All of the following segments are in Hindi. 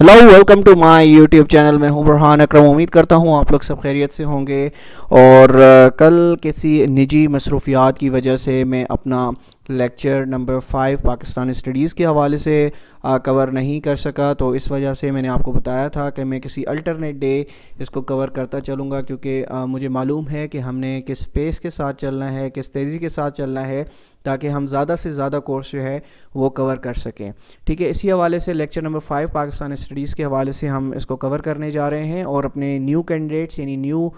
hello welcome to my YouTube channel मैं हूं बुरहान अक्रम उम्मीद करता हूं आप लोग सब खैरियत से होंगे और कल किसी निजी मसरूफियात की वजह से मैं अपना lecture number five Pakistan studies के हवाले से आ, कवर नहीं कर सका तो इस वजह से मैंने आपको बताया था कि मैं किसी अल्टरनेट डे इसको कवर करता चलूँगा क्योंकि आ, मुझे मालूम है कि हमने किस पेस के साथ चलना है किस तेज़ी के साथ चलना है ताकि हम ज़्यादा से ज़्यादा कोर्स जो है वो कवर कर सकें ठीक है इसी हवाले से lecture number five Pakistan studies के हवाले से हम इसको कवर करने जा रहे हैं और अपने न्यू कैंडिडेट्स यानी न्यू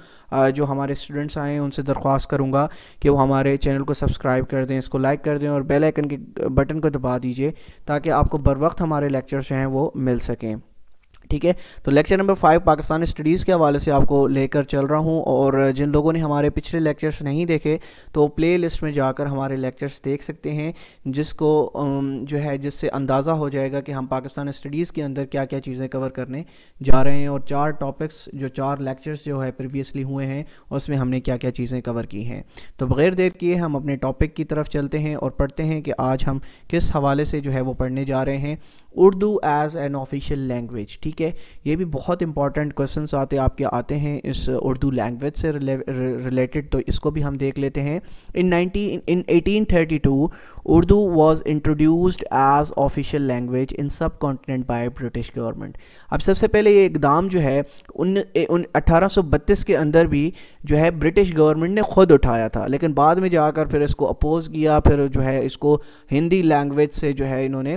जो हमारे स्टूडेंट्स आए हैं उनसे दरख्वास्त करूँगा कि वो हमारे चैनल को सब्सक्राइब कर दें इसको लाइक कर दें और बेलाइकन के बटन को दबा दीजिए ताकि आपको बर वक्त हमारे लेक्चर जो हैं वो मिल सकें ठीक है तो lecture number five Pakistan studies के हवाले से आपको लेकर चल रहा हूँ और जिन लोगों ने हमारे पिछले लेक्चर्स नहीं देखे तो प्ले लिस्ट में जाकर हमारे लेक्चर्स देख सकते हैं जिसको जो है जिससे अंदाज़ा हो जाएगा कि हम पाकिस्तान स्टडीज़ के अंदर क्या क्या चीज़ें कवर करने जा रहे हैं और चार टॉपिक्स जो चार लेक्चर्स जो है प्रीवियसली हुए हैं उसमें हमने क्या क्या चीज़ें कवर की हैं तो बग़ैर देर किए हम अपने टॉपिक की तरफ चलते हैं और पढ़ते हैं कि आज हम किस हवाले से जो है वो पढ़ने जा रहे हैं Urdu as an official language ठीक है ये भी बहुत इंपॉर्टेंट क्वेश्चंस आते आपके आते हैं इस उर्दू लैंग्वेज से रिलेटेड तो इसको भी हम देख लेते हैं in 19 in 1832 Urdu was introduced as official language in subcontinent by British government अब सबसे पहले ये इकदाम जो है उन सौ बत्तीस के अंदर भी जो है ब्रिटिश गवर्नमेंट ने खुद उठाया था लेकिन बाद में जाकर फिर इसको अपोज़ किया फिर जो है इसको हिंदी लैंग्वेज से जो है इन्होंने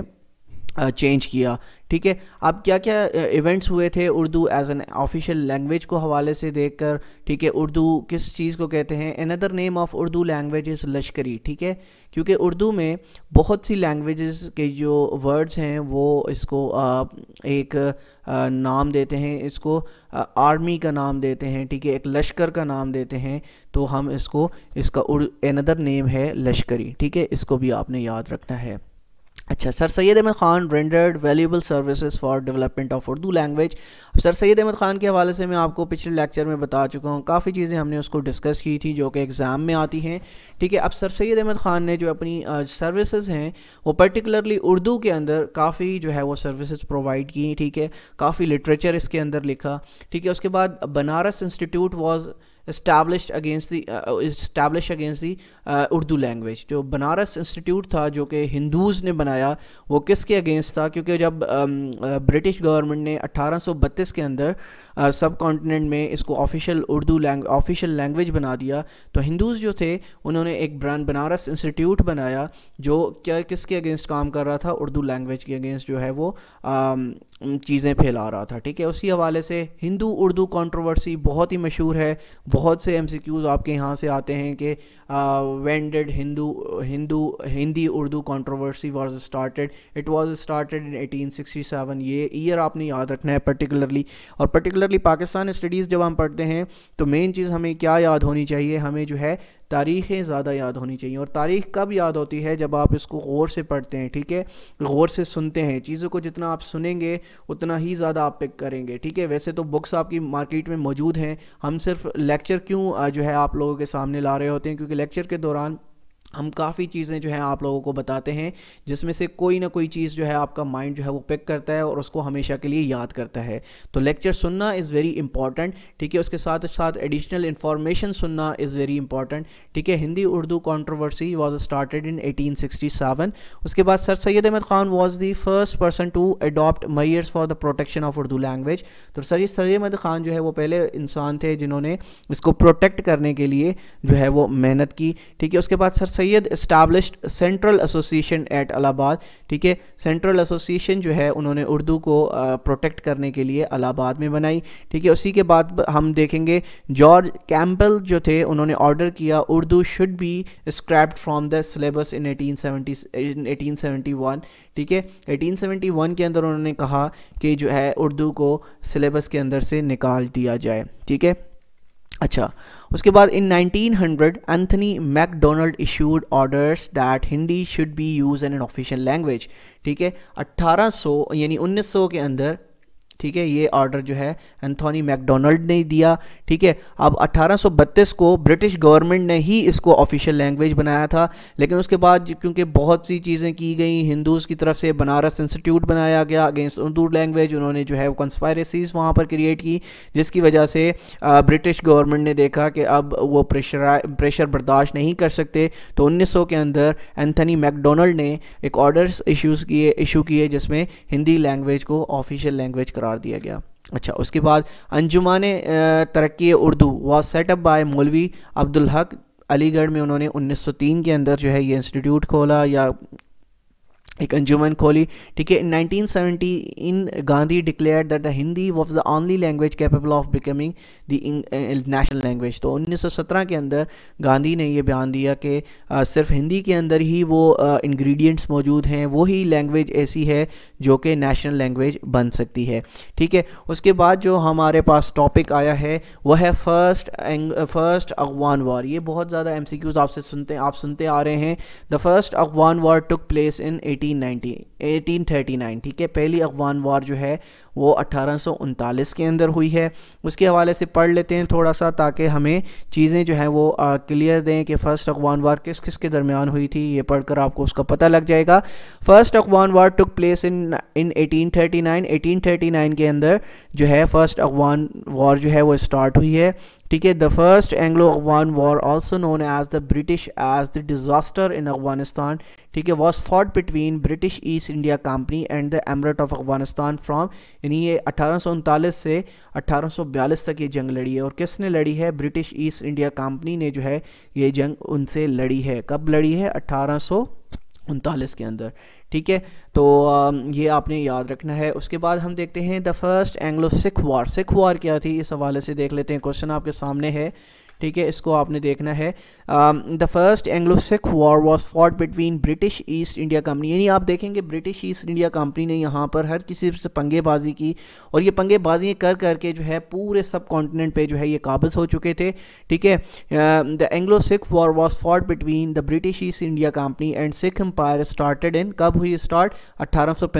चेंज किया ठीक है अब क्या क्या इवेंट्स हुए थे Urdu as an official language को हवाले से देखकर ठीक है उर्दू किस चीज़ को कहते हैं another name of Urdu language is Lashkari ठीक है क्योंकि उर्दू में बहुत सी लैंग्वेजेस के जो वर्ड्स हैं वो इसको आ, एक आ, नाम देते हैं इसको आ, आर्मी का नाम देते हैं ठीक है एक लश्कर का नाम देते हैं तो हम इसको इसका अनदर नेम है लश्करी ठीक है इसको भी आपने याद रखना है अच्छा sir Syed Ahmad Khan rendered valuable services for development of Urdu language sir Syed Ahmad Khan के हवाले से मैं आपको पिछले लेक्चर में बता चुका हूँ काफ़ी चीज़ें हमने उसको डिस्कस की थी जो कि एग्ज़ाम में आती हैं ठीक है अब सर सैद अहमद ख़ान ने जो अपनी सर्विसेज हैं वो पर्टिकुलरली उर्दू के अंदर काफ़ी जो है वो सर्विसज प्रोवाइड की ठीक है काफ़ी लिटरेचर इसके अंदर लिखा ठीक है उसके बाद Banaras institute was establish against the establish against the Urdu language जो बनारस इंस्टीट्यूट था जो कि हिंदूज़ ने बनाया वो किसके अगेंस्ट था क्योंकि जब ब्रिटिश um, गवर्नमेंट uh, ने सौ बत्तीस के अंदर सब कॉन्टिनेंट में इसको official Urdu lang official language बना दिया तो हिंदूज़ जो थे उन्होंने एक ब्रांड बनारस इंस्टीट्यूट बनाया जो क्या किसके अगेंस्ट काम कर रहा था उर्दू लैंग्वेज के अगेंस्ट जो है वो चीज़ें फैला रहा था ठीक है उसी हवाले से हिंदू उर्दू कॉन्ट्रोवर्सी बहुत ही मशहूर है बहुत से क्यूज़ आपके यहाँ से आते हैं कि when did Hindu Hindu Hindi Urdu controversy was started it was started in seven ये ईयर आपने याद रखना है पर्टिकुलरली और पर्टिकुलर पर्टिकुलरली पाकिस्तान स्टडीज़ जब हम पढ़ते हैं तो मेन चीज़ हमें क्या याद होनी चाहिए हमें जो है तारीखें ज़्यादा याद होनी चाहिए और तारीख कब याद होती है जब आप इसको गौर से पढ़ते हैं ठीक है गौर से सुनते हैं चीज़ों को जितना आप सुनेंगे उतना ही ज़्यादा आप पिक करेंगे ठीक है वैसे तो बुक्स आपकी मार्केट में मौजूद हैं हम सिर्फ लेक्चर क्यों जो है आप लोगों के सामने ला रहे होते हैं क्योंकि लेक्चर के दौरान हम काफ़ी चीज़ें जो हैं आप लोगों को बताते हैं जिसमें से कोई ना कोई चीज़ जो है आपका माइंड जो है वो पिक करता है और उसको हमेशा के लिए याद करता है तो लेक्चर सुनना इज़ वेरी इंपॉर्टेंट ठीक है उसके साथ साथ एडिशनल इन्फॉर्मेशन सुनना इज़ वेरी इंपॉर्टेंट ठीक है Hindi Urdu controversy was started in eighteen उसके बाद sir Syed Ahmad Khan was the first person to adopt measures for the protection of Urdu language तो सर सैद अहमद खान जो है वो पहले इंसान थे जिन्होंने इसको प्रोटेक्ट करने के लिए जो है वो मेहनत की ठीक है उसके बाद sir Syed established central association at Allahabad ठीक है सेंट्रल एसोसिएशन जो है उन्होंने उर्दू को प्रोटेक्ट करने के लिए अलाहाबाद में बनाई ठीक है उसी के बाद हम देखेंगे जॉर्ज कैम्पल जो थे उन्होंने ऑर्डर किया Urdu should be scrapped from the syllabus in eighteen seventy ठीक है एटीन के अंदर उन्होंने कहा कि जो है उर्दू को सिलेबस के अंदर से निकाल दिया जाए ठीक है अच्छा उसके बाद in 1900 Anthony McDonald issued orders that Hindi should be use in an official language ठीक है 1800 यानी 1900 के अंदर ठीक है ये ऑर्डर जो है एंथोनी मैकडोनल्ड ने दिया ठीक है अब 1832 को ब्रिटिश गवर्नमेंट ने ही इसको ऑफिशियल लैंग्वेज बनाया था लेकिन उसके बाद क्योंकि बहुत सी चीज़ें की गई हिंदूज़ की तरफ से बनारस इंस्टीट्यूट बनाया गया अगेंस्ट उर्दू लैंग्वेज उन्होंने जो है वो कंस्पायरेसीज वहाँ पर क्रिएट की जिसकी वजह से ब्रिटिश गवर्नमेंट ने देखा कि अब वो प्रेशर प्रेशर बर्दाश्त नहीं कर सकते तो उन्नीस के अंदर एंथनी मैकडोनल्ड ने एक ऑर्डर इशूज़ किए इशू किए जिसमें हिंदी लैंग्वेज को ऑफिशियल लैंग्वेज करा करार दिया गया अच्छा उसके बाद अंजुमान तरक्की उर्दू वॉज सेटअप बाय मौलवी अब्दुल हक अलीगढ़ में उन्होंने 1903 के अंदर जो है ये इंस्टीट्यूट खोला या एक अंजुमन खोली ठीक है in 1970 in Gandhi declare that the Hindi was the only language capable of becoming the national language तो 1917 के अंदर गांधी ने ये बयान दिया कि uh, सिर्फ हिंदी के अंदर ही वो इंग्रेडिएंट्स uh, मौजूद हैं वो ही लैंग्वेज ऐसी है जो कि नेशनल लैंग्वेज बन सकती है ठीक है उसके बाद जो हमारे पास टॉपिक आया है वह है फर्स्ट फर्स्ट अफगान वार ये बहुत ज़्यादा एम आपसे सुनते आप सुनते आ रहे हैं the first Afghan war took place in 1890 1839 ठीक है पहली अफगान वार जो है वो अट्ठारह के अंदर हुई है उसके हवाले से पढ़ लेते हैं थोड़ा सा ताकि हमें चीज़ें जो हैं वो क्लियर दें कि फ़र्स्ट अफगान वार किस किस के दरमियान हुई थी ये पढ़कर आपको उसका पता लग जाएगा first Afghan war took place in in eighteen thirty के अंदर जो है फ़र्स्ट अफगान वार जो है वो स्टार्ट हुई है ठीक है the first Anglo Afghan war also known as the British as the disaster in Afghanistan ठीक है was fought between British East India Company and the emirate of Afghanistan from यानी ये अठारह से 1842 तक ये जंग लड़ी है और किसने लड़ी है ब्रिटिश ईस्ट इंडिया कंपनी ने जो है ये जंग उनसे लड़ी है कब लड़ी है अठारह उनतालीस के अंदर ठीक है तो ये आपने याद रखना है उसके बाद हम देखते हैं the first Anglo Sikh war Sikh war क्या थी इस हवाले से देख लेते हैं क्वेश्चन आपके सामने है ठीक है इसको आपने देखना है the first Anglo Sikh war was fought between British East India Company यानी आप देखेंगे ब्रिटिश ईस्ट इंडिया कंपनी ने यहाँ पर हर किसी से पंगेबाजी की और ये पंगेबाजी कर करके जो है पूरे सब कॉन्टिनेंट पे जो है ये काबज हो चुके थे ठीक है the Anglo Sikh war was fought between the British East India Company and Sikh empire started in कब हुई स्टार्ट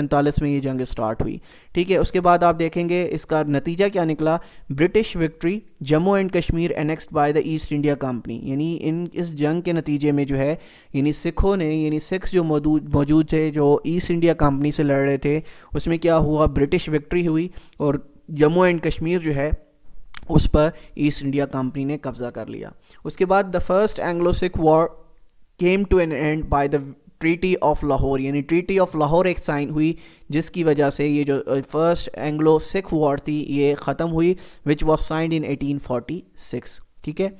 पैंतालीस में ये जंग स्टार्ट हुई ठीक है उसके बाद आप देखेंगे इसका नतीजा क्या निकला British victory Jammu and Kashmir annexed by by the East India Company यानी इन इस जंग के नतीजे में जो है यानी सिखों ने यानी सिख जो मौजूद मौजूद थे जो ईस्ट इंडिया कंपनी से लड़ रहे थे उसमें क्या हुआ ब्रिटिश विक्ट्री हुई और जम्मू एंड कश्मीर जो है उस पर ईस्ट इंडिया कंपनी ने कब्जा कर लिया उसके बाद the first Anglo Sikh war came to an end by the treaty of Lahore यानी ट्रीटी ऑफ लाहौर एक साइन हुई जिसकी वजह से ये जो फर्स्ट एंग्लो सिख वॉर थी ये ख़त्म हुई विच वॉज साइंड इन 1846 ठीक है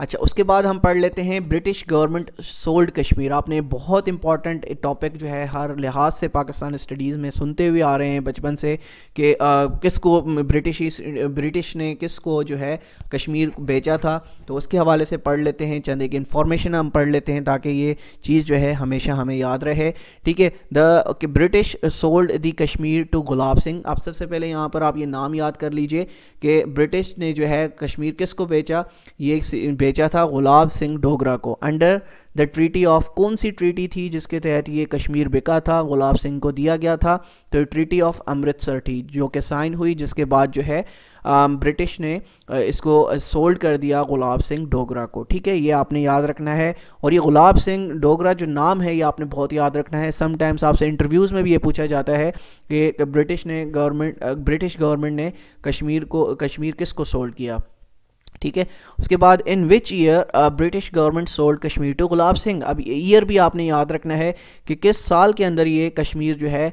अच्छा उसके बाद हम पढ़ लेते हैं ब्रिटिश गवर्नमेंट सोल्ड कश्मीर आपने बहुत इंपॉर्टेंट टॉपिक जो है हर लिहाज से पाकिस्तान स्टडीज़ में सुनते हुए आ रहे हैं बचपन से कि किसको ब्रिटिश ब्रिटिश ने किसको जो है कश्मीर बेचा था तो उसके हवाले से पढ़ लेते हैं चंद एक इन्फॉर्मेशन हम पढ़ लेते हैं ताकि ये चीज़ जो है हमेशा हमें याद रहे ठीक है the British sold the Kashmir to Gulab Singh आप सबसे पहले यहाँ पर आप ये नाम याद कर लीजिए कि ब्रिटिश ने जो है कश्मीर किसको बेचा ये बेचा था गुलाब सिंह डोगरा को अंडर द ट्रीटी ऑफ कौन सी ट्रीटी थी जिसके तहत ये कश्मीर बिका था गुलाब सिंह को दिया गया था तो ट्रीटी ऑफ अमृतसर थी जो कि साइन हुई जिसके बाद जो है ब्रिटिश um, ने uh, इसको सोल्ड uh, कर दिया गुलाब सिंह डोगरा को ठीक है ये आपने याद रखना है और ये गुलाब सिंह डोगरा जो नाम है ये आपने बहुत याद रखना है समटाइम्स आपसे इंटरव्यूज़ में भी ये पूछा जाता है कि ब्रिटिश ने गवर्नमेंट ब्रिटिश गवर्नमेंट ने कश्मीर को कश्मीर किस को सोल्ड किया ठीक है उसके बाद in which year British government sold Kashmir to Gulab Singh अब ईयर भी आपने याद रखना है कि किस साल के अंदर ये कश्मीर जो है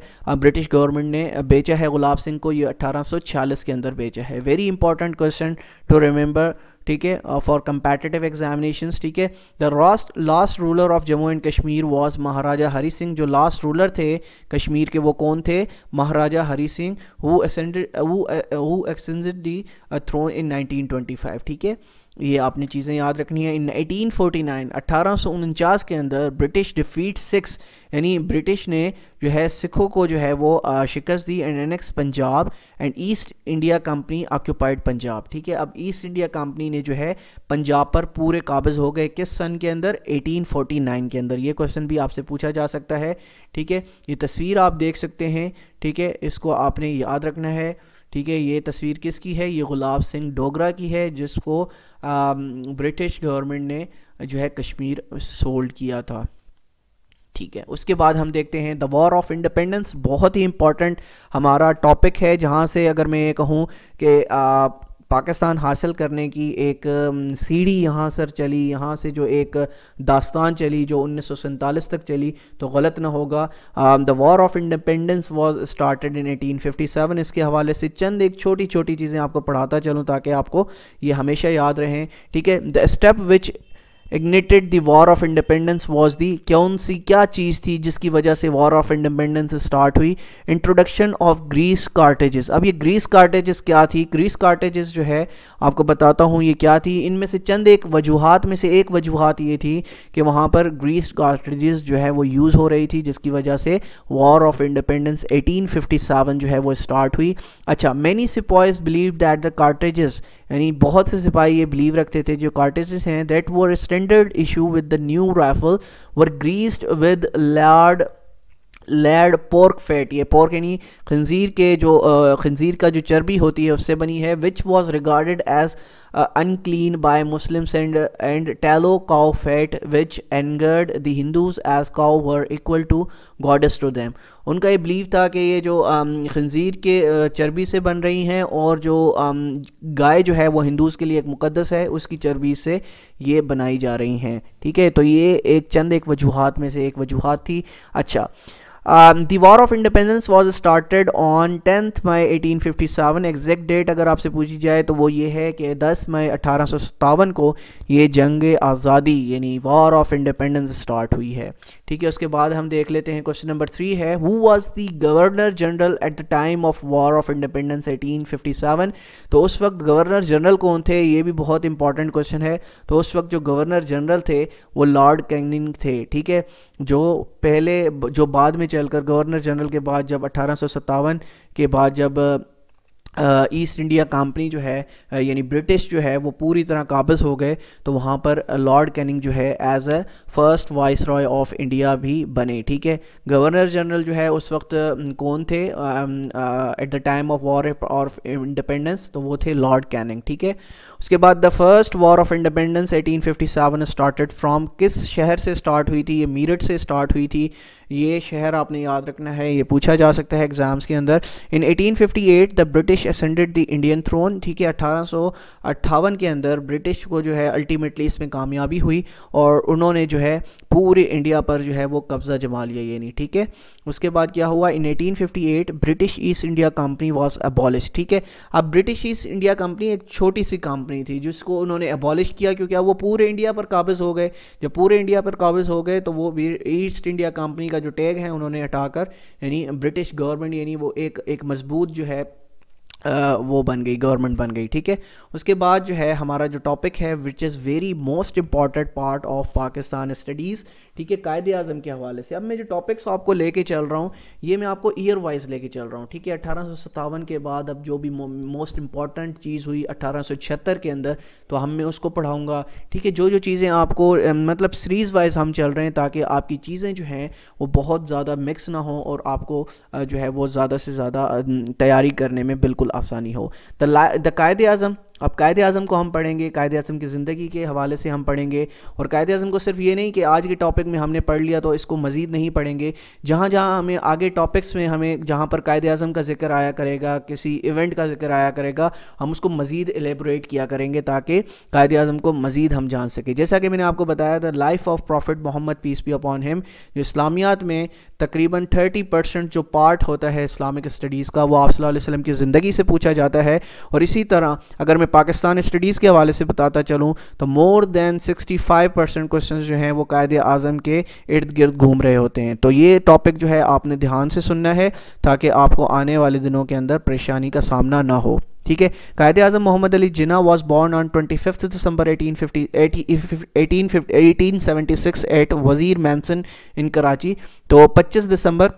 ब्रिटिश गवर्नमेंट ने बेचा है गुलाब सिंह को ये अट्ठारह के अंदर बेचा है very important question to remember ठीक है फॉर कंपेटिटिव एग्जामिनेशन ठीक है the last last ruler of Jammu and Kashmir was Maharaja Hari Singh जो लास्ट रूलर थे कश्मीर के वो कौन थे Maharaja Hari Singh who ascended who ascended the throne in 1925 ठीक है ये आपने चीज़ें याद रखनी है इन 1849 1849 के अंदर ब्रिटिश डिफीट सिक्स यानी ब्रिटिश ने जो है सिखों को जो है वो शिकस्त दी and annex Punjab and East India Company occupied Punjab ठीक है अब ईस्ट इंडिया कंपनी ने जो है पंजाब पर पूरे काबज हो गए किस सन के अंदर 1849 के अंदर ये क्वेश्चन भी आपसे पूछा जा सकता है ठीक है ये तस्वीर आप देख सकते हैं ठीक है इसको आपने याद रखना है ठीक है ये तस्वीर किसकी है ये गुलाब सिंह डोगरा की है जिसको ब्रिटिश गवर्नमेंट ने जो है कश्मीर सोल्ड किया था ठीक है उसके बाद हम देखते हैं द वॉर ऑफ इंडिपेंडेंस बहुत ही इंपॉर्टेंट हमारा टॉपिक है जहाँ से अगर मैं ये कहूँ कि पाकिस्तान हासिल करने की एक सीढ़ी यहाँ सर चली यहाँ से जो एक दास्तान चली जो उन्नीस तक चली तो गलत ना होगा the war of independence was started in 1857 इसके हवाले से चंद एक छोटी छोटी चीज़ें आपको पढ़ाता चलूँ ताकि आपको ये हमेशा याद रहें ठीक है the step which ignited the war of independence was the कौन सी क्या चीज़ थी जिसकी वजह से वॉर ऑफ इंडिपेंडेंस स्टार्ट हुई इंट्रोडक्शन ऑफ ग्रीस कार्टेजेस अब ये ग्रीस कार्टेजेस क्या थी ग्रीस कार्टेजेस जो है आपको बताता हूँ ये क्या थी इनमें से चंद एक वजूहत में से एक वजूहत ये थी कि वहाँ पर ग्रीस कार्टेजेस जो है वो यूज़ हो रही थी जिसकी वजह से war of independence eighteen fifty seven जो है वो स्टार्ट हुई अच्छा many sepoys believe that the cartridges यानी बहुत से सिपाही ये बिलीव रखते थे जो कार्टेजेस हैं दैट वो standard issue with the new rifle were greased with lard lard pork fat ये पोर्क यानी खंजीर के जो खंजीर का जो चर्बी होती है उससे बनी है which was regarded as uh, unclean by Muslims and, and tallow cow fat which angered the Hindus as cow were equal to goddess to them उनका ये बिलीव था कि ये जो um, खंजीर के uh, चर्बी से बन रही हैं और जो um, गाय जो है वो हिंदूज़ के लिए एक मुकदस है उसकी चर्बी से ये बनाई जा रही हैं ठीक है तो ये एक चंद एक वजूहत में से एक वजूहत थी अच्छा war of independence was independence on tenth May eighteen May 1857 exact date अगर आपसे पूछी जाए तो वो ये है कि 10 मई अठारह को ये जंग आज़ादी यानी वॉर ऑफ इंडिपेंडेंस स्टार्ट हुई है ठीक है उसके बाद हम देख लेते हैं क्वेश्चन नंबर थ्री है who was the governor general at the time of war of independence 1857 तो उस वक्त गवर्नर जनरल कौन थे ये भी बहुत इंपॉर्टेंट क्वेश्चन है तो उस वक्त जो गवर्नर जनरल थे वो लॉर्ड कैंगनिंग थे ठीक है जो पहले जो बाद में चलकर गवर्नर जनरल के बाद जब अठारह के बाद जब ईस्ट इंडिया कंपनी जो है यानी ब्रिटिश जो है वो पूरी तरह काबज हो गए तो वहाँ पर लॉर्ड कैनिंग जो है as a first viceroy of India भी बने ठीक है गवर्नर जनरल जो है उस वक्त कौन थे at the time of war of independence तो वो थे लॉर्ड कैनिंग ठीक है उसके बाद the first war of independence eighteen fifty started from किस शहर से स्टार्ट हुई थी ये मीरठ से स्टार्ट हुई थी ये शहर आपने याद रखना है ये पूछा जा सकता है एग्ज़ाम्स के अंदर in 1858 the British ascended the Indian throne ठीक है अट्ठारह के अंदर ब्रिटिश को जो है अल्टीमेटली इसमें कामयाबी हुई और उन्होंने जो है पूरे इंडिया पर जो है वो कब्ज़ा जमा लिया ये नहीं ठीक है उसके बाद क्या हुआ in 1858 British East India Company was abolish ठीक है अब ब्रिटिश ईस्ट इंडिया कंपनी एक छोटी सी कंपनी थी जिसको उन्होंने अबॉलिश किया क्योंकि अब वो पूरे इंडिया पर काबज़ हो गए जब पूरे इंडिया पर काबिज़ हो गए तो वो ईस्ट इंडिया कंपनी का जो टैग है उन्होंने हटाकर यानी ब्रिटिश गवर्नमेंट यानी वो एक एक मजबूत जो है आ, वो बन गई गवर्नमेंट बन गई ठीक है उसके बाद जो है हमारा जो टॉपिक है which is very most important part of Pakistan studies ठीक है कायद अजम के हवाले से अब मैं जो टॉपिक्स आपको लेके चल रहा हूँ ये मैं आपको ईयर वाइज लेके चल रहा हूँ ठीक है अठारह के बाद अब जो भी मोस्ट इंपॉर्टेंट चीज़ हुई अठारह के अंदर तो हम मैं उसको पढ़ाऊँगा ठीक है जो जो चीज़ें आपको मतलब सीरीज़ वाइज हम चल रहे हैं ताकि आपकी चीज़ें जो हैं वो बहुत ज़्यादा मिक्स ना हो और आपको जो है वो ज़्यादा से ज़्यादा तैयारी करने में बिल्कुल आसानी हो द कायद अजम अब कायद अज़म को हम पढ़ेंगे कायद अज़म की ज़िंदगी के हवाले से हम पढ़ेंगे और कायद अज़म को सिर्फ ये नहीं कि आज के टॉपिक में हमने पढ़ लिया तो इसको मज़ीद नहीं पढ़ेंगे जहाँ जहाँ हमें आगे टॉपिक्स में हमें जहाँ पर कायद अज़म का जिक्र आया करेगा किसी इवेंट का जिक्र आया करेगा हम उसको मज़ीद एलेबोरेट किया करेंगे ताकि कायद अज़म को मज़ीद हम जान सकें जैसा कि मैंने आपको बताया था life of prophet Mohammad peace be upon him जो इस्लामियात में तकरीबन थर्टी परसेंट जो पार्ट होता है इस्लामिक स्टडीज़ का वो आप वसलम की ज़िंदगी से पूछा जाता है और इसी तरह अगर मैं पाकिस्तान स्टडीज़ के हवाले से बताता चलूँ तो मोर देन 65 परसेंट क्वेश्चन जो हैं वो कायद अज़म के इर्द गिर्द घूम रहे होते हैं तो ये टॉपिक जो है आपने ध्यान से सुनना है ताकि आपको आने वाले दिनों के अंदर परेशानी का सामना ना हो ठीक है Quaid Azam Mohammad Ali Jinnah was born on twenty fifth December eighteen eight Wazir mansion इन कराची तो पच्चीस दिसंबर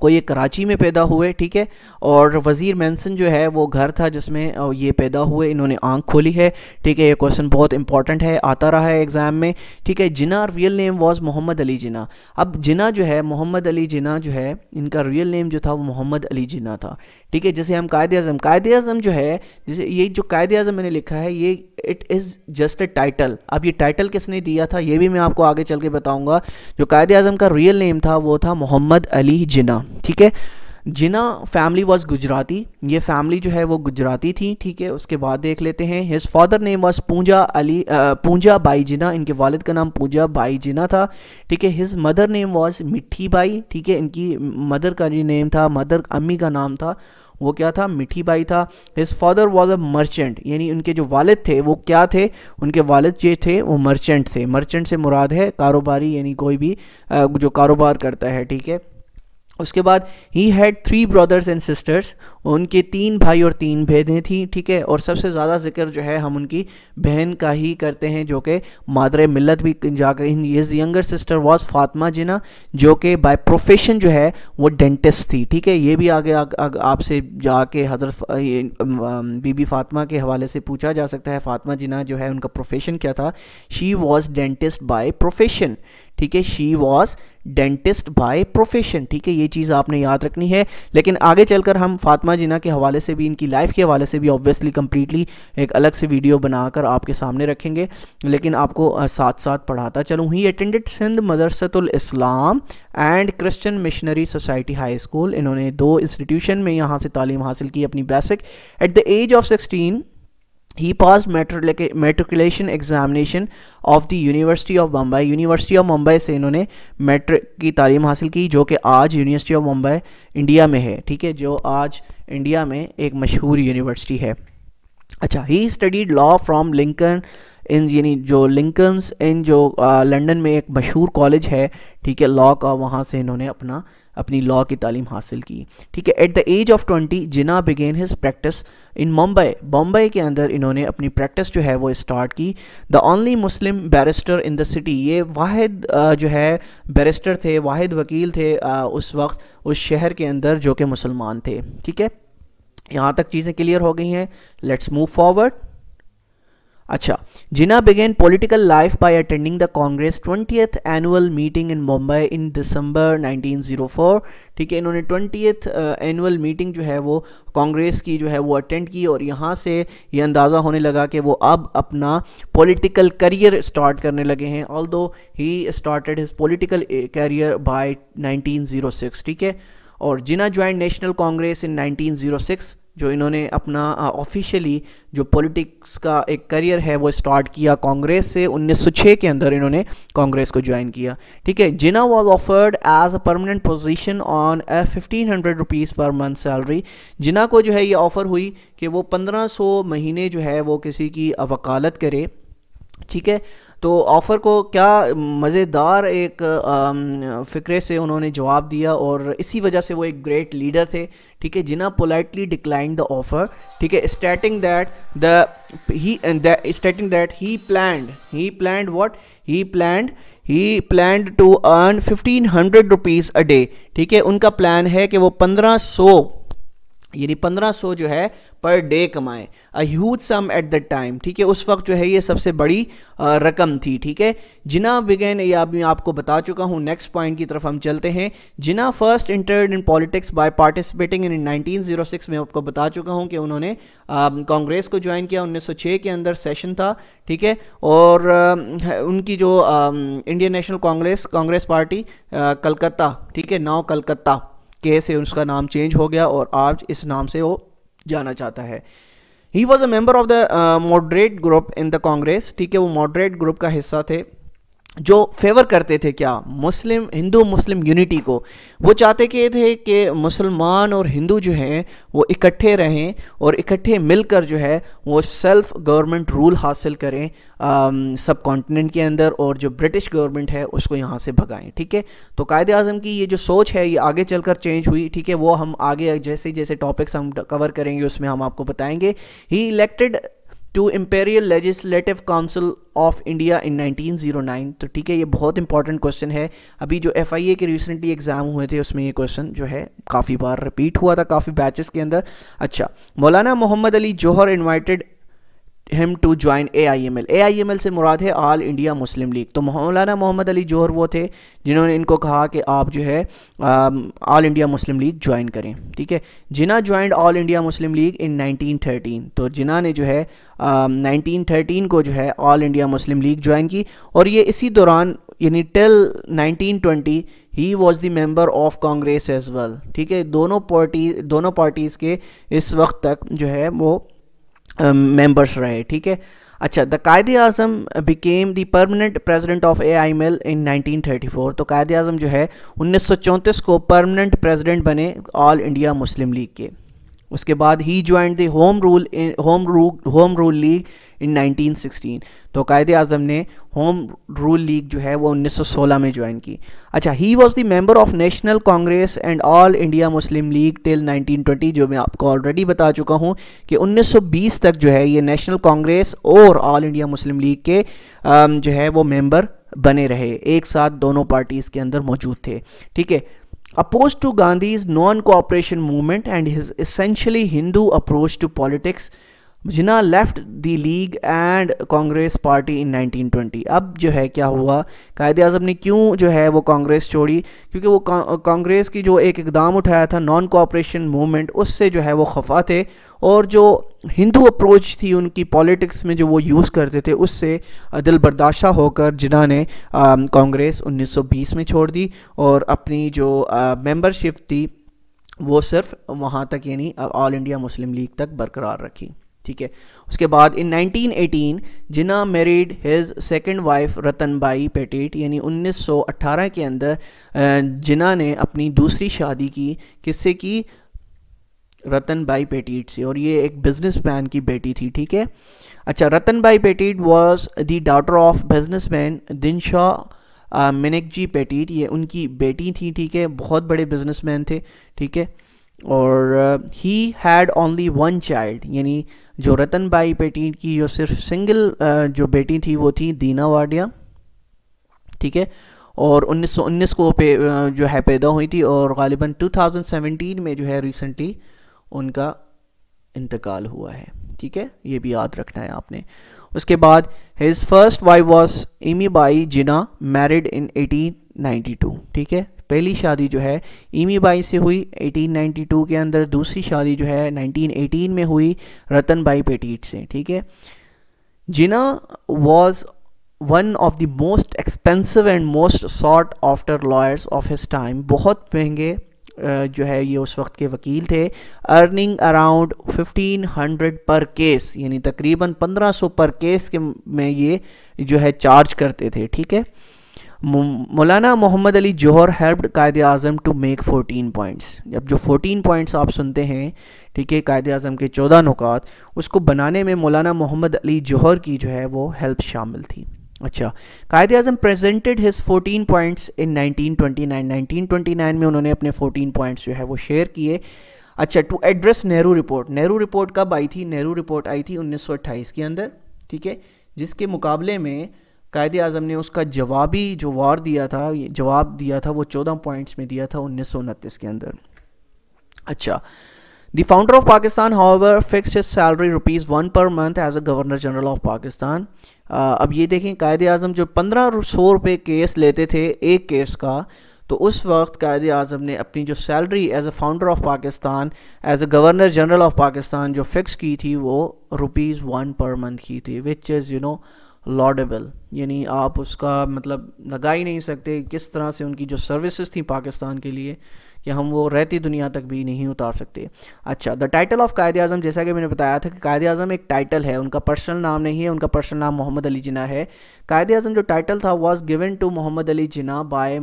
को ये कराची में पैदा हुए ठीक है और वज़ीर मैंसन जो है वो घर था जिसमें ये पैदा हुए इन्होंने आंख खोली है ठीक है ये क्वेश्चन बहुत इंपॉर्टेंट है आता रहा है एग्ज़ाम में ठीक है Jinnah real name was Mohammad Ali Jinnah अब जिना जो है मोहम्मद अली जिना जो है इनका रियल नेम जो था वो मोहम्मद अली जिना था ठीक है जैसे हम कायद अजम कायद अजम जो है जैसे ये जो कायद अजम मैंने लिखा है ये it is just a title अब ये टाइटल किसने दिया था ये भी मैं आपको आगे चल के बताऊँगा जो कायद अजम का रियल नेम था वो था मोहम्मद अली जिना ठीक है जिना फैमिली वॉज गुजराती ये फैमिली जो है वो गुजराती थी ठीक है उसके बाद देख लेते हैं his father name was Poonja Ali Poonja Bhai Jinnah इनके वालिद का नाम पूजा बाई जिना था ठीक है his mother name was Mithi Bai ठीक है इनकी मदर का जो नेम था मदर अम्मी का नाम था वो क्या था मिठी बाई था his father was a merchant यानी उनके जो वालिद थे वो क्या थे उनके वालिद जो थे वो मर्चेंट थे मर्चेंट से मुराद है कारोबारी यानी कोई भी जो कारोबार करता है ठीक है उसके बाद he had three brothers and sisters उनके तीन भाई और तीन बहनें थीं ठीक है और सबसे ज़्यादा जिक्र जो है हम उनकी बहन का ही करते हैं जो कि मादर मिलत भी जाकर his younger sister was Fatima Jinnah जो कि बाय प्रोफेशन जो है वो डेंटिस्ट थी ठीक है ये भी आगे आपसे जाके हजरत बीबी फातमा के हवाले से पूछा जा सकता है फातमा जिना जो है उनका प्रोफेशन क्या था she was dentist by profession ठीक है she was dentist by profession ठीक है ये चीज़ आपने याद रखनी है लेकिन आगे चलकर हम फातमा जिन्ना के हवाले से भी इनकी लाइफ के हवाले से भी ऑब्वियसली कम्प्लीटली एक अलग से वीडियो बनाकर आपके सामने रखेंगे लेकिन आपको साथ साथ पढ़ाता चलूँ he attended Sindh Madrasatul and Christian missionary society high school इन्होंने दो इंस्टीट्यूशन में यहाँ से तालीम हासिल की अपनी basic at the age of sixteen he passed matriculation examination of the university of bombay university of Mumbai से इन्होंने मेट्रिक की तालीम हासिल की जो कि आज यूनिवर्सिटी ऑफ मुंबई इंडिया में है ठीक है जो आज इंडिया में एक मशहूर यूनिवर्सिटी है अच्छा he studied law from Lincoln Inn यानी जो लिंकन्स इन जो लंदन में एक मशहूर कॉलेज है ठीक है लॉ का वहाँ से इन्होंने अपना अपनी लॉ की तालीम हासिल की ठीक है at the age of twenty Jinnah began his practice in Mumbai Bombay के अंदर इन्होंने अपनी प्रैक्टिस जो है वो स्टार्ट की the only Muslim barrister in the city ये वाहिद जो है बैरिस्टर थे वाहिद वकील थे उस वक्त उस शहर के अंदर जो कि मुसलमान थे ठीक है यहाँ तक चीज़ें क्लियर हो गई हैं लेट्स मूव फॉरवर्ड अच्छा Jinnah began political life by attending the Congress twenty annual meeting in Mumbai in December 1904 ठीक है इन्होंने 20th एनुअल मीटिंग जो है वो कांग्रेस की जो है वो अटेंड की और यहाँ से ये अंदाज़ा होने लगा कि वो अब अपना पॉलिटिकल करियर स्टार्ट करने लगे हैं although he started his political career by nineteen ठीक है और Jinnah join national Congress in nineteen जो इन्होंने अपना ऑफिशियली जो पॉलिटिक्स का एक करियर है वो स्टार्ट किया कांग्रेस से 1906 के अंदर इन्होंने कांग्रेस को ज्वाइन किया ठीक है Jinnah was offered as a permanent position on a fifteen hundred rupees per month salary Jinnah को जो है ये ऑफ़र हुई कि वो 1500 महीने जो है वो किसी की वकालत करे ठीक है तो ऑफ़र को क्या मज़ेदार एक फ़िक्रे से उन्होंने जवाब दिया और इसी वजह से वो एक ग्रेट लीडर थे ठीक है Jinnah politely decline the offer ठीक है stating that the he stating that he plan he plan what he plan he plan to earn fifteen hundred rupees a day ठीक है उनका प्लान है कि वो पंद्रह सौ यानी 1500 जो है पर डे कमाए a huge sum at the time ठीक है उस वक्त जो है ये सबसे बड़ी आ, रकम थी ठीक है जिना बिगेन ये अभी मैं आपको बता चुका हूँ नेक्स्ट पॉइंट की तरफ हम चलते हैं Jinnah first entered in politics by participating in 1906 में आपको बता चुका हूँ कि उन्होंने कांग्रेस को ज्वाइन किया 1906 के अंदर सेशन था ठीक है और आ, उनकी जो Indian National Congress Congress party Calcutta ठीक है नाव कलकत्ता के से उसका नाम चेंज हो गया और आज इस नाम से वो जाना चाहता है he was a member of the moderate group in the Congress ठीक है वो मॉडरेट ग्रुप का हिस्सा थे जो फेवर करते थे क्या मुस्लिम हिंदू मुस्लिम यूनिटी को वो चाहते के थे कि मुसलमान और हिंदू जो हैं वो इकट्ठे रहें और इकट्ठे मिलकर जो है वो सेल्फ गवर्नमेंट रूल हासिल करें सब कॉन्टिनेंट के अंदर और जो ब्रिटिश गवर्नमेंट है उसको यहाँ से भगाएं ठीक है तो कायद अजम की ये जो सोच है ये आगे चलकर चेंज हुई ठीक है वो हम आगे जैसे जैसे टॉपिक्स हम कवर करेंगे उसमें हम आपको बताएंगे he elected to imperial legislative council of India in 1909 तो ठीक है ये बहुत इंपॉर्टेंट क्वेश्चन है अभी जो एफ के रिसेंटली एग्ज़ाम हुए थे उसमें ये क्वेश्चन जो है काफ़ी बार रिपीट हुआ था काफ़ी बैचेस के अंदर अच्छा Maulana Mohammad Ali Jauhar invited him to join A I M L A I M L से मुराद है आल इंडिया मुस्लिम लीग तो मौलाना मोहम्मद अली जौहर वो थे जिन्होंने इनको कहा कि आप जो है All India Muslim League join करें ठीक है Jinnah joined All India Muslim League in 1913 तो जिना ने जो है नाइनटीन um, थर्टीन को जो है All India Muslim League join की और ये इसी दौरान यानी till nineteen twenty he was the member of Congress as well ठीक है दोनों पार्टी दोनों पार्टीज़ के इस वक्त तक जो है वो मेंबर्स um, रहे ठीक है अच्छा the Quaid Azam became the permanent president of A I M in 1934 तो कायद अजम जो है उन्नीस को परमानेंट प्रेसिडेंट बने ऑल इंडिया मुस्लिम लीग के उसके बाद ही join the home rule home रू होम रूल लीग इन 1916 तो कायद अजम ने होम रूल लीग जो है वो 1916 में ज्वाइन की अच्छा he was the member of National Congress and All India Muslim League till 1920 जो मैं आपको ऑलरेडी बता चुका हूँ कि 1920 तक जो है ये नेशनल कांग्रेस और ऑल इंडिया मुस्लिम लीग के जो है वो मेम्बर बने रहे एक साथ दोनों पार्टीज़ के अंदर मौजूद थे ठीक है Opposed to Gandhi's non-cooperation movement and his essentially Hindu approach to politics, Jinnah left the league and Congress party in 1920 अब जो है क्या हुआ कायद अजम ने क्यों जो है वो कांग्रेस छोड़ी क्योंकि वो कांग्रेस की जो एक इकदाम उठाया था नॉन कोऑपरेशन मूवमेंट उससे जो है वो खफा थे और जो हिंदू अप्रोच थी उनकी पॉलिटिक्स में जो वो यूज़ करते थे उससे दिल बर्दाशा होकर जिना ने कांग्रेस 1920 में छोड़ दी और अपनी जो मेम्बरशिप थी वो सिर्फ वहाँ तक यानी ऑल इंडिया मुस्लिम लीग तक बरकरार रखी ठीक है उसके बाद in 1918 Jinnah married his second wife Ratanbai Petit यानी 1918 के अंदर जिना ने अपनी दूसरी शादी की किससे की रतन बाई पेटीट से और ये एक बिजनेस मैन की बेटी थी ठीक है अच्छा Ratan Bai Petit was the daughter of business man Dinshaw Maneckji Petit ये उनकी बेटी थी ठीक है बहुत बड़े बिजनेसमैन थे ठीक है और he had only one child यानी जो रतन बाई बेटी की जो सिर्फ सिंगल uh, जो बेटी थी वो थी दीना वाडिया ठीक है और 1919 को पे, uh, जो है पैदा हुई थी और गालिबा 2017 में जो है रिसेंटली उनका इंतकाल हुआ है ठीक है ये भी याद रखना है आपने उसके बाद his first wife was Emi Bai Jinnah married in 1892 ठीक है पहली शादी जो है ईमी बाई से हुई 1892 के अंदर दूसरी शादी जो है 1918 में हुई रतन बाई पेटीट से ठीक है Jinnah was one of the most expensive and most sought after lawyers of his time बहुत महंगे जो है ये उस वक्त के वकील थे अर्निंग अराउंड 1500 पर केस यानी तकरीबन 1500 पर केस के में ये जो है चार्ज करते थे ठीक है Maulana Mohammad Ali Jauhar helped Quaid Azam to make 14 points जब जो 14 पॉइंट्स आप सुनते हैं ठीक है कायद अजम के 14 नुकात उसको बनाने में मौलाना मोहम्मद अली जौहर की जो है वो हेल्प शामिल थी अच्छा कायद अजम प्रेजेंटेड हिज 14 पॉइंट्स इन 1929 1929 में उन्होंने अपने 14 पॉइंट्स जो है वो शेयर किए अच्छा to address Nehru report Nehru report कब आई थी नेहरू रिपोर्ट आई थी अट्ठाईस के अंदर ठीक है जिसके मुकाबले में कायद अजम ने उसका जवाबी जो वार दिया था जवाब दिया था वो चौदह पॉइंट्स में दिया था उन्नीस सौ उनतीस के अंदर अच्छा The founder of Pakistan however, fix his salary rupees one per month as a governor general of Pakistan अब ये देखें कायद अजम जो पंद्रह सौ रुपये केस लेते थे एक केस का तो उस वक्त कायद अजम ने अपनी जो salary as a founder of Pakistan as a governor general of Pakistan जो फिक्स की थी वो रुपीज़ वन पर मंथ की थी which is you know laudable यानी आप उसका मतलब लगा ही नहीं सकते किस तरह से उनकी जो सर्विसेज थी पाकिस्तान के लिए कि हम वो रहती दुनिया तक भी नहीं उतार सकते अच्छा द टाइटल ऑफ कायद अजम जैसा कि मैंने बताया था कि कायद अजम एक टाइटल है उनका पर्सनल नाम नहीं है उनका पर्सनल नाम मोहम्मद अली जिना है कायद अजम जो टाइटल था was given to Mohammad Ali Jinnah by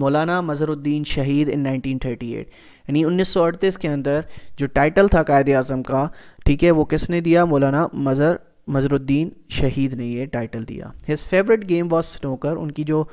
Maulana Mazharuddin शहीद इन 1938 यानी 1938 के अंदर जो टाइटल था कायद अजम का ठीक है वो किसने दिया मौलाना मज़र मजरुद्दीन शहीद ने ये टाइटल दिया his favourite game was snooker उनकी जो